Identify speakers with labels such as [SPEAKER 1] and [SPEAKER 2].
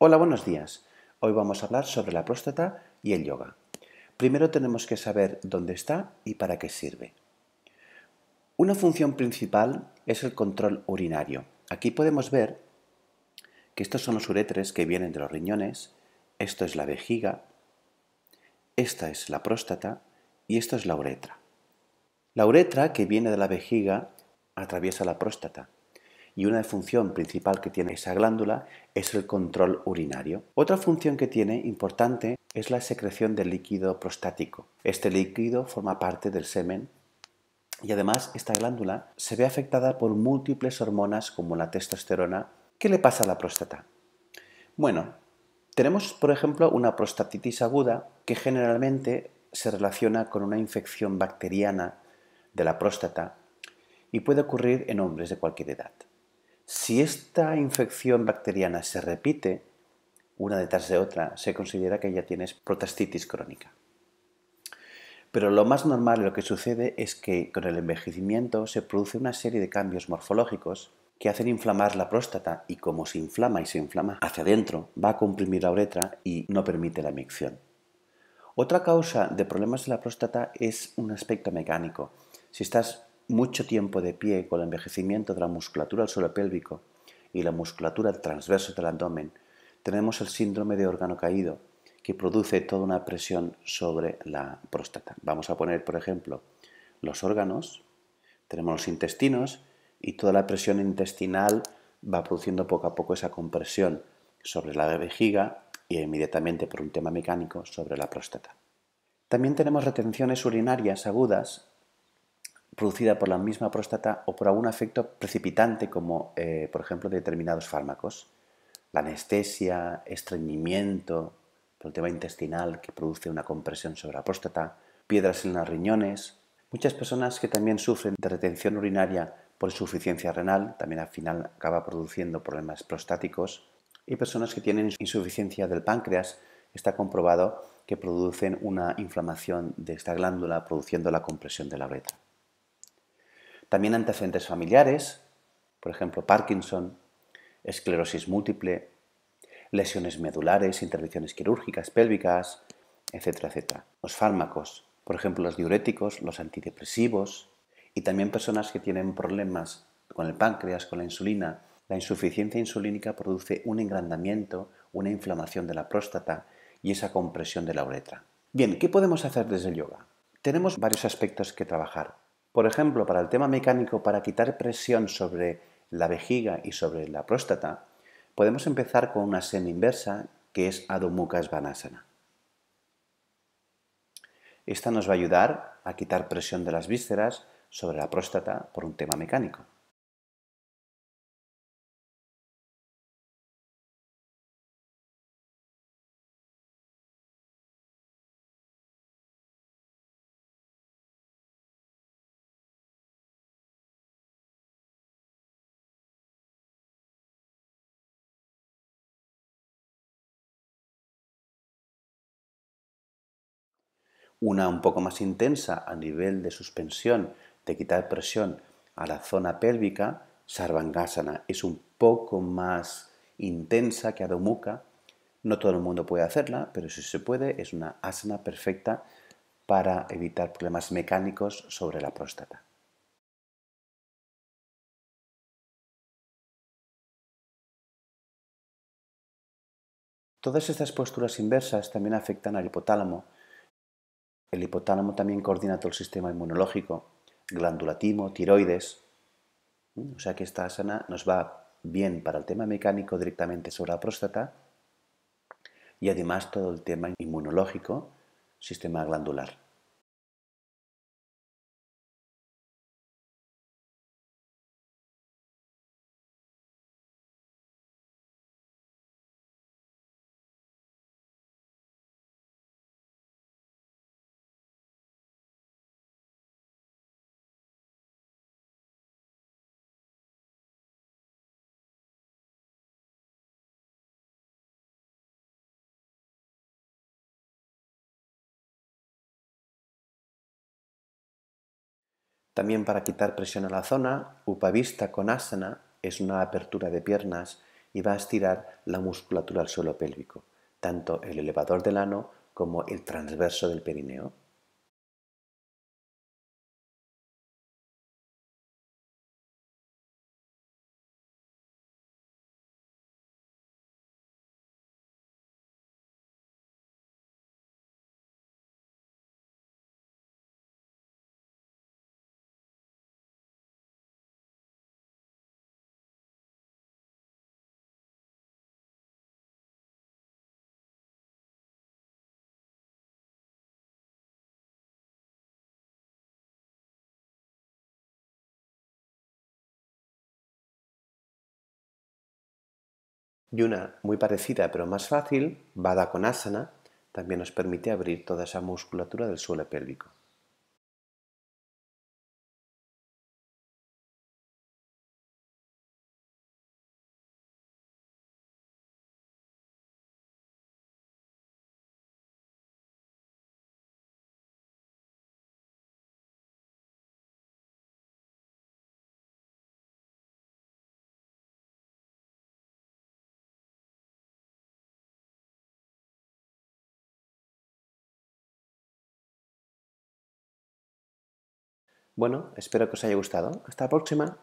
[SPEAKER 1] Hola, buenos
[SPEAKER 2] días. Hoy vamos a hablar sobre la próstata y el yoga. Primero tenemos que saber dónde está y para qué sirve. Una función principal es el control urinario. Aquí podemos ver que estos son los uretres que vienen de los riñones, esto es la vejiga, esta es la próstata y esto es la uretra. La uretra que viene de la vejiga atraviesa la próstata y una función principal que tiene esa glándula es el control urinario. Otra función que tiene importante es la secreción del líquido prostático. Este líquido forma parte del semen y además esta glándula se ve afectada por múltiples hormonas como la testosterona. ¿Qué le pasa a la próstata? Bueno, tenemos por ejemplo una prostatitis aguda que generalmente se relaciona con una infección bacteriana de la próstata y puede ocurrir en hombres de cualquier edad. Si esta infección bacteriana se repite, una detrás de otra, se considera que ya tienes protastitis crónica. Pero lo más normal, lo que sucede es que con el envejecimiento se produce una serie de cambios morfológicos que hacen inflamar la próstata y como se inflama y se inflama hacia adentro, va a comprimir la uretra y no permite la micción. Otra causa de problemas de la próstata es un aspecto mecánico. Si estás mucho tiempo de pie con el envejecimiento de la musculatura del suelo pélvico y la musculatura transversa del abdomen, tenemos el síndrome de órgano caído, que produce toda una presión sobre la próstata. Vamos a poner, por ejemplo, los órganos, tenemos los intestinos y toda la presión intestinal va produciendo poco a poco esa compresión sobre la vejiga y inmediatamente por un tema mecánico sobre la próstata. También tenemos retenciones urinarias agudas producida por la misma próstata o por algún efecto precipitante como, eh, por ejemplo, determinados fármacos. La anestesia, estreñimiento, el tema intestinal que produce una compresión sobre la próstata, piedras en los riñones. Muchas personas que también sufren de retención urinaria por insuficiencia renal, también al final acaba produciendo problemas prostáticos. Y personas que tienen insuficiencia del páncreas, está comprobado que producen una inflamación de esta glándula produciendo la compresión de la uretra. También antecedentes familiares, por ejemplo, Parkinson, esclerosis múltiple, lesiones medulares, intervenciones quirúrgicas, pélvicas, etcétera, etcétera. Los fármacos, por ejemplo, los diuréticos, los antidepresivos, y también personas que tienen problemas con el páncreas, con la insulina. La insuficiencia insulínica produce un engrandamiento, una inflamación de la próstata y esa compresión de la uretra. Bien, ¿qué podemos hacer desde el yoga? Tenemos varios aspectos que trabajar. Por ejemplo, para el tema mecánico, para quitar presión sobre la vejiga y sobre la próstata, podemos empezar con una semi inversa que es Adho Mukha Esta nos va a ayudar
[SPEAKER 1] a quitar presión de las vísceras sobre la próstata por un tema mecánico. una un poco más intensa
[SPEAKER 2] a nivel de suspensión, de quitar presión a la zona pélvica, Sarvangasana es un poco más intensa que adomuka No todo el mundo puede hacerla, pero si se puede, es una asana perfecta para evitar
[SPEAKER 1] problemas mecánicos sobre la próstata. Todas estas posturas inversas también afectan al hipotálamo, el hipotálamo también coordina
[SPEAKER 2] todo el sistema inmunológico, glándula timo, tiroides. Mm, o sea que esta sana nos va bien para el tema mecánico directamente sobre la próstata
[SPEAKER 1] y además todo el tema inmunológico, sistema glandular. También para quitar presión a la zona, Upavista con asana
[SPEAKER 2] es una apertura de piernas y va a estirar la musculatura al suelo pélvico,
[SPEAKER 1] tanto el elevador del ano como el transverso del perineo. Y una muy parecida pero más fácil, Konasana, también nos permite abrir toda esa musculatura del suelo pélvico. Bueno, espero que os haya gustado. Hasta la próxima.